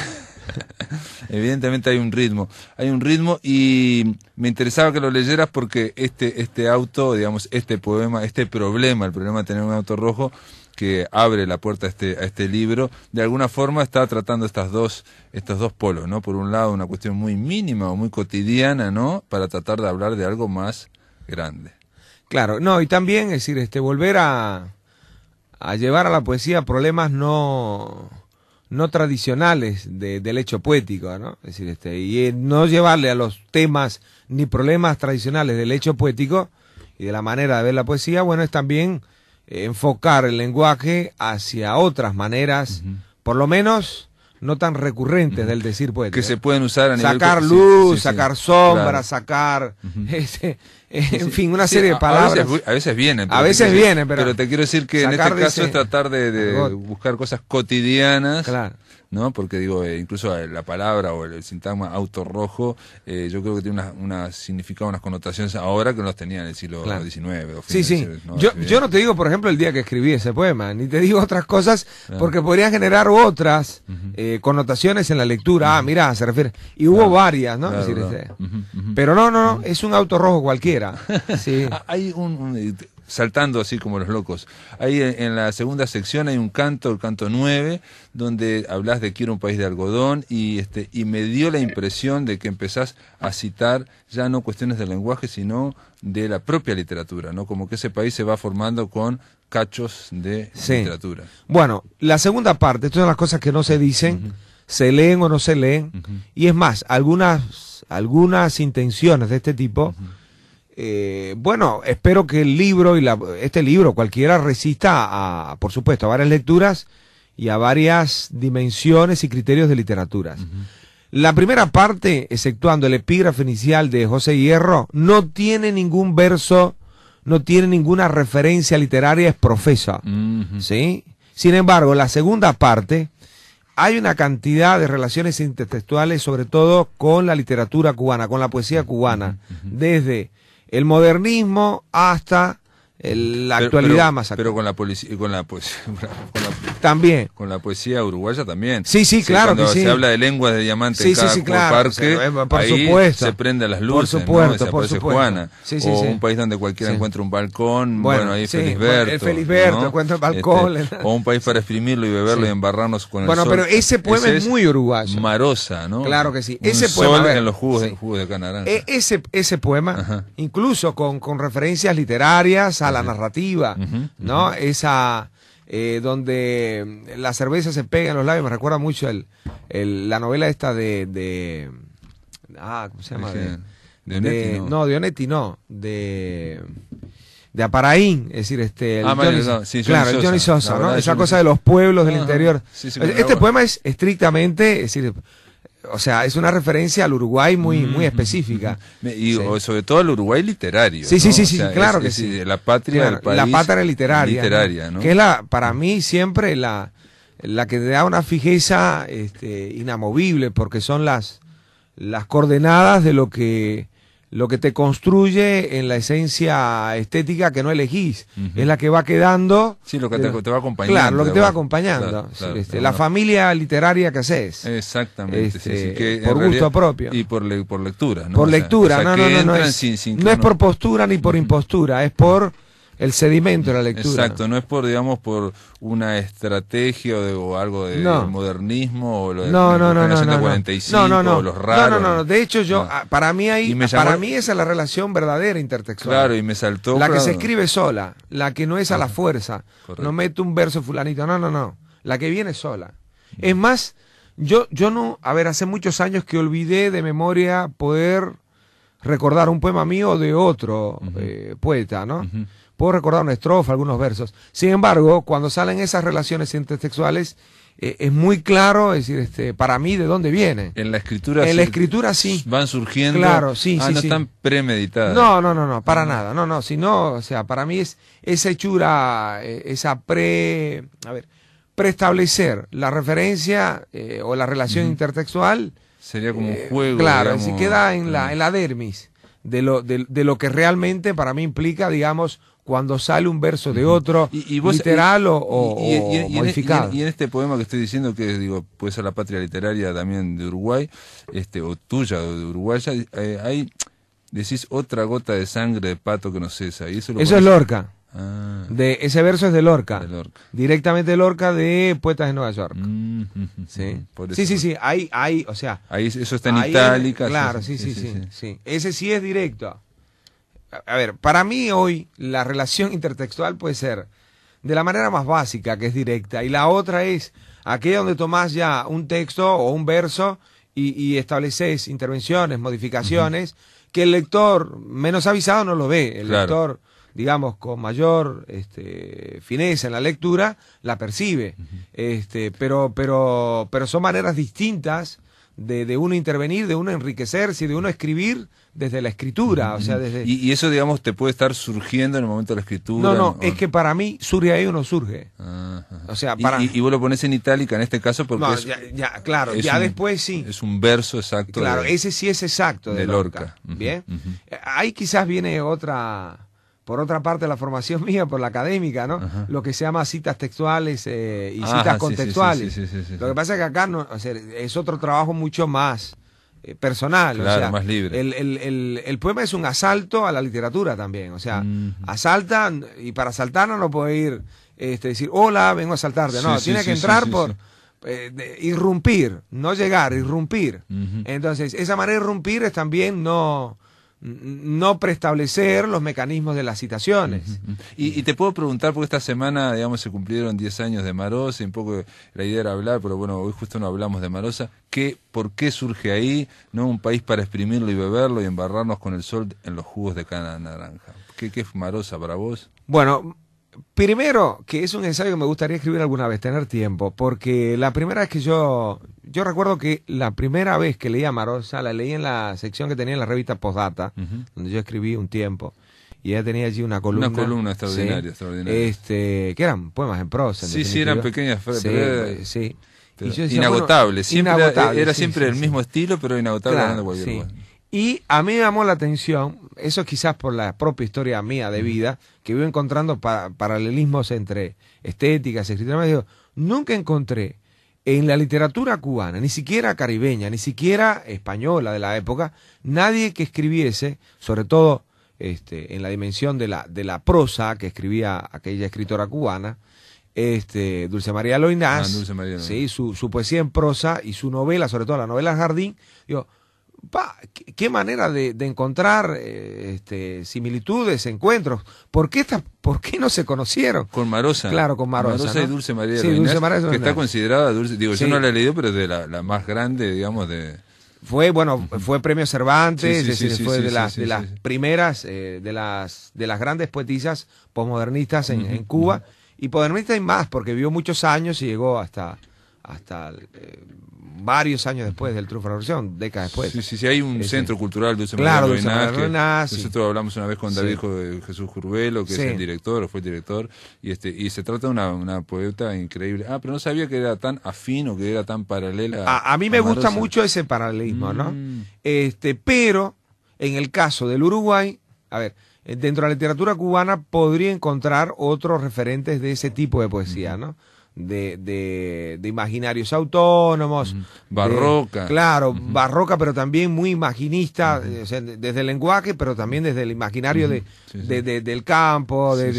evidentemente hay un ritmo, hay un ritmo y me interesaba que lo leyeras porque este, este auto, digamos, este poema, este problema, el problema de tener un auto rojo, que abre la puerta a este, a este libro, de alguna forma está tratando estas dos, estos dos polos, ¿no? Por un lado, una cuestión muy mínima o muy cotidiana, ¿no? Para tratar de hablar de algo más grande. Claro, no, y también, es decir, este, volver a, llevar a la poesía problemas no, no tradicionales del hecho poético, ¿no? Es decir, este, y eh, no llevarle a los temas ni problemas tradicionales del hecho poético y de la manera de ver la poesía, bueno, es también eh, enfocar el lenguaje hacia otras maneras, por lo menos no tan recurrentes del decir pues Que se pueden usar a nivel Sacar luz, sacar sombra, sacar. en fin, una serie de palabras. A veces, vienen. a veces vienen, pero. te quiero decir que en este caso es tratar de, de buscar cosas cotidianas. Claro ¿no? Porque digo, eh, incluso eh, la palabra o el, sintagma auto rojo, eh, yo creo que tiene unas una significado, unas connotaciones ahora que no las tenía en el siglo XIX. sí, sí. yo, yo no te digo, por ejemplo, el día que escribí ese poema, ni te digo otras cosas, porque podrían generar otras connotaciones en la lectura. Ah, mira se refiere. Y hubo varias, ¿no? Este, pero no, no, es un auto rojo cualquiera. sí. Hay un saltando así como los locos. Ahí en la segunda sección hay un canto, el canto 9, donde hablas de Quiero un país de algodón y, este, y me dio la impresión de que empezás a citar ya no cuestiones del lenguaje, sino de la propia literatura, ¿no? Como que ese país se va formando con cachos de literatura. Bueno, la segunda parte, todas las cosas que no se dicen, se leen o no se leen, y es más, algunas, algunas intenciones de este tipo... Eh, bueno, espero que el libro y este libro cualquiera resista a, por supuesto, a varias lecturas y a varias dimensiones y criterios de literaturas. La primera parte, exceptuando el epígrafe inicial de José Hierro, no tiene ningún verso, no tiene ninguna referencia literaria, es profesa. ¿sí? Sin embargo, la segunda parte hay una cantidad de relaciones intertextuales, sobre todo con la literatura cubana, con la poesía cubana, desde el modernismo hasta la actualidad más actual. Pero con la poesía, pues, también. Con la poesía uruguaya también. Sí, sí, claro. Sí, cuando se habla de lenguas de diamante sí, en cada claro, parque, o sea, eh, ahí se prende las luces, por supuesto, por supuesto. Juana. o un país donde cualquiera encuentra un balcón, bueno, bueno ahí Felizberto. El Felizberto encuentra un este, balcón. o un país para exprimirlo y beberlo y embarrarnos con el sol. Bueno, pero ese poema es muy uruguayo. Marosa, ¿no? Claro que sí. ese poema. en los jugos, de, canarán. E, ese, poema, incluso con, con referencias literarias a la narrativa, ¿no? Esa... Eh, donde mm, la cerveza se pega en los labios. Me recuerda mucho el, la novela esta de, de, Ah, ¿cómo se llama? De, de, no. no. de Onetti no. De. De Aparaín, es decir, este. ah, sí, claro, el Johnny Sosa, ¿no? Esa cosa de los pueblos del ah, interior. este poema es estrictamente, es decir, o sea, es una referencia al Uruguay muy, mm, muy mm, específica. Mm, y sobre todo al Uruguay literario. Sí, sí, sí, sí claro que sí. la patria La patria literaria. Que es la, para mí siempre la, la que te da una fijeza este, inamovible, porque son las, las coordenadas de lo que lo que te construye en la esencia estética que no elegís, es la que va quedando. Sí, lo que te, va acompañando. Claro, lo que te va acompañando. Este, la familia literaria que haces. Exactamente. Este, por gusto propio. Y por, por lectura. ¿no? Por lectura, no, no es por postura ni por impostura, es por el sedimento de la lectura. Exacto, no es por, digamos, por una estrategia o algo de modernismo o lo de no, no, no, no, no, no, no, No, no, no, de hecho yo, ah, para mí ahí, para mí esa es la relación verdadera intertextual. Claro, y me saltó. La que se escribe sola, la que no es a la ah, fuerza. No meto un verso fulanito, no, no, no, la que viene sola. Mm. Es más, yo, yo no, a ver, hace muchos años que olvidé de memoria poder recordar un poema mío de otro eh, poeta, ¿no? Puedo recordar una estrofa, algunos versos. Sin embargo, cuando salen esas relaciones intersexuales, eh, es muy claro, es decir, este, para mí de dónde viene. En la escritura. En la escritura sí. Van surgiendo. Claro, sí, ah, no están premeditadas. No, no, no, no, para nada. No, no, sino, o sea, para mí es esa hechura, eh, esa pre, a ver, preestablecer la referencia eh, o la relación intertextual. Sería como un juego. Claro, si queda en la, en la dermis de lo, de lo que realmente para mí implica, digamos, cuando sale un verso de otro, ¿Y, literal o, modificado. y en, este poema que estoy diciendo, que digo, puede ser la patria literaria también de Uruguay, este, o tuya, o de Uruguaya, hay, eh, decís, otra gota de sangre de pato que no cesa. Y eso es Lorca. Ah. De, ese verso es de Lorca, Directamente Lorca de Poetas de Nueva York. ¿Sí? sí, sí, Hay, hay, o sea. Ahí, eso está en itálica. Claro, sí sí sí, Ese sí es directo a ver, para mí hoy la relación intertextual puede ser de la manera más básica, que es directa, y la otra es aquella donde tomás ya un texto o un verso y, estableces intervenciones, modificaciones, que el lector menos avisado no lo ve. El lector, digamos, con mayor este, fineza en la lectura, la percibe. Este, pero, pero, pero son maneras distintas de, uno intervenir, de uno enriquecerse, de uno escribir desde la escritura. O sea, desde... ¿Y, eso, digamos, te puede estar surgiendo en el momento de la escritura. No, no, es que para mí surge ahí uno surge. O sea, para... y, vos lo pones en itálica en este caso porque... es, ya, ya, claro, ya después sí. Es un verso exacto. Claro, ese sí es exacto. De, Lorca. Bien. Ahí quizás viene otra por otra parte la formación mía, por la académica, ¿no? Lo que se llama citas textuales eh, y ah, citas contextuales. Lo que pasa es que acá no, es otro trabajo mucho más eh, personal, más libre. El, el, el, poema es un asalto a la literatura también, o sea, asalta asaltan y para asaltar no puede ir, este, decir, hola, vengo a asaltarte, no, tiene que entrar por... Eh, irrumpir, no llegar, irrumpir. Entonces, esa manera de irrumpir es también no, no preestablecer los mecanismos de las citaciones. y, te puedo preguntar, porque esta semana, digamos, se cumplieron 10 años de Marosa, y un poco la idea era hablar, pero bueno, hoy justo no hablamos de Marosa, ¿Qué? ¿por qué surge ahí, no un país para exprimirlo y beberlo y embarrarnos con el sol en los jugos de cana naranja? ¿Qué, qué es Marosa para vos? Bueno, Primero, que es un ensayo que me gustaría escribir alguna vez, tener tiempo, porque la primera vez que yo, yo recuerdo que la primera vez que leí a Marosa, la leí en la sección que tenía en la revista Postdata, donde yo escribí un tiempo, y ella tenía allí una columna. Una columna extraordinaria, extraordinaria. Este, que eran poemas en prosa. sí, sí, eran pequeñas. Inagotables. sí. inagotable, era, siempre el mismo estilo, pero inagotable. Y a mí me llamó la atención, eso quizás por la propia historia mía de vida, que vivo encontrando paralelismos entre estéticas, escrituras, nunca encontré en la literatura cubana, ni siquiera caribeña, ni siquiera española de la época, nadie que escribiese, sobre todo este, en la dimensión de la, de la prosa que escribía aquella escritora cubana, este, Dulce María Loinás, ah, sí, su, su, poesía en prosa y su novela, sobre todo la novela Jardín, digo, qué manera de, encontrar eh, este, similitudes, encuentros. ¿Por qué, qué no se conocieron? Con Marosa. Claro, con Marosa. Marosa y Dulce María sí, que está considerada, Dulce, digo, yo no la he leído, pero es de la, más grande, digamos, de fue bueno fue premio Cervantes fue de las primeras de las de las grandes poetisas posmodernistas en, Cuba y posmodernista y más porque vivió muchos años y llegó hasta hasta eh, varios años después del Triunfo de Revolución, décadas después. Sí, sí, hay un centro cultural de claro, Nosotros hablamos una vez con David de Jesús Curbelo, que es el director, o fue director, y este y se trata de una, poeta increíble. Ah, pero no sabía que era tan afín o que era tan paralela. A, mí me gusta mucho ese paralelismo, ¿no? Mm. Este, pero en el caso del Uruguay, a ver, dentro de la literatura cubana podría encontrar otros referentes de ese tipo de poesía, ¿no? de, de, imaginarios autónomos. Barroca. claro, barroca, pero también muy imaginista, eh, desde el lenguaje, pero también desde el imaginario de, del campo, de,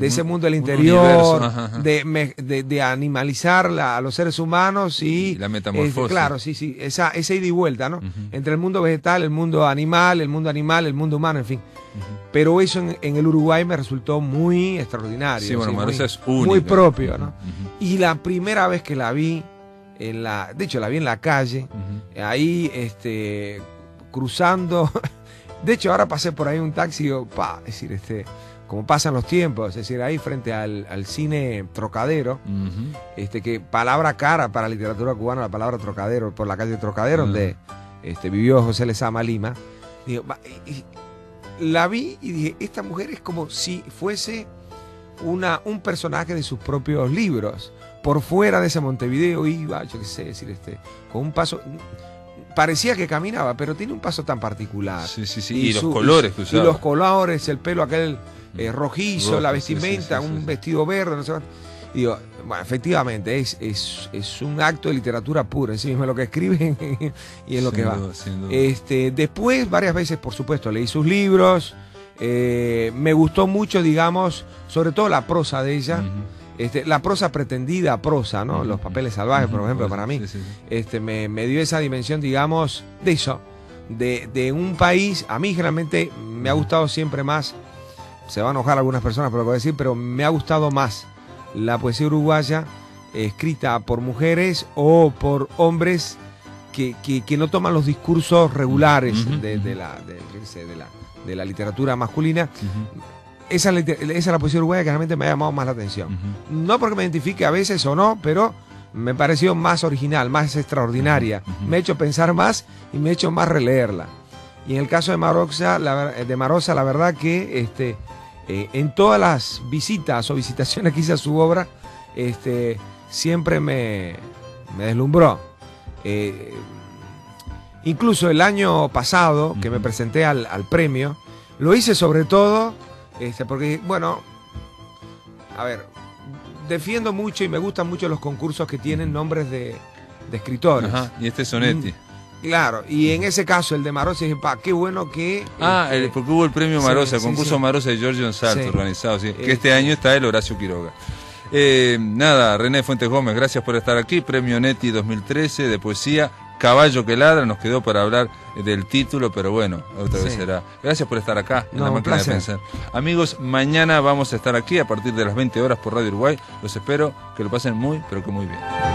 ese mundo del interior, de, animalizar a los seres humanos y... la metamorfosis. claro, sí, sí, esa, esa ida y vuelta, ¿no? Entre el mundo vegetal, el mundo animal, el mundo animal, el mundo humano, en fin. Pero eso en, el Uruguay me resultó muy extraordinario. Sí, bueno, muy, es Muy propio, ¿no? Y la primera vez que la vi, en la, de hecho la vi en la calle, ahí este, cruzando. de hecho, ahora pasé por ahí un taxi, yo, pa, decir, este, como pasan los tiempos, es decir, ahí frente al, al cine Trocadero, este, que palabra cara para literatura cubana, la palabra Trocadero, por la calle Trocadero, donde este, vivió José Lezama Lima. Digo, la vi y dije, esta mujer es como si fuese una, un personaje de sus propios libros. Por fuera de ese Montevideo iba, yo qué sé decir, este, con un paso parecía que caminaba, pero tiene un paso tan particular. Sí, sí, sí. Y, los colores Y los colores, el pelo aquel eh, mm. rojizo, la vestimenta, un vestido verde, no sé Digo, bueno, efectivamente, es, un acto de literatura pura, en sí mismo lo que escriben y es lo que va. Este, después, varias veces, por supuesto, leí sus libros. Eh, me gustó mucho, digamos, sobre todo la prosa de ella. Este, la prosa pretendida prosa, ¿no? Los papeles salvajes, por ejemplo, para mí. Este, me, dio esa dimensión, digamos, de eso. De, de un país. A mí, generalmente, me ha gustado siempre más. Se van a enojar algunas personas por lo que voy a decir, pero me ha gustado más la poesía uruguaya escrita por mujeres o por hombres que, no toman los discursos regulares de, la, literatura masculina. esa, es la poesía uruguaya que realmente me ha llamado más la atención. No porque me identifique a veces o no, pero me pareció más original, más extraordinaria. Me ha hecho pensar más y me ha hecho más releerla. Y en el caso de Marosa, la, de Marosa, la verdad que este, eh, en todas las visitas o visitaciones que hice a su obra, este, siempre me, deslumbró. Eh, incluso el año pasado, que me presenté al, al premio, lo hice sobre todo este, porque, bueno, a ver, defiendo mucho y me gustan mucho los concursos que tienen nombres de, de escritores. Ajá, y este es Sonetti. Mm, Claro, y en ese caso el de Marosa, dije, pa, qué bueno que... Ah, este, porque hubo el premio Marosa, el concurso Marosa de Giorgio Sart organizado, sí. que eh, este, año está el Horacio Quiroga. Eh, nada, René Fuentes Gómez, gracias por estar aquí. Premio Neti 2013 de poesía. Caballo que ladra, nos quedó para hablar del título, pero bueno, otra vez será. Gracias por estar acá en la máquina de pensar. Amigos, mañana vamos a estar aquí a partir de las 20 horas por Radio Uruguay. Los espero que lo pasen muy, pero que muy bien.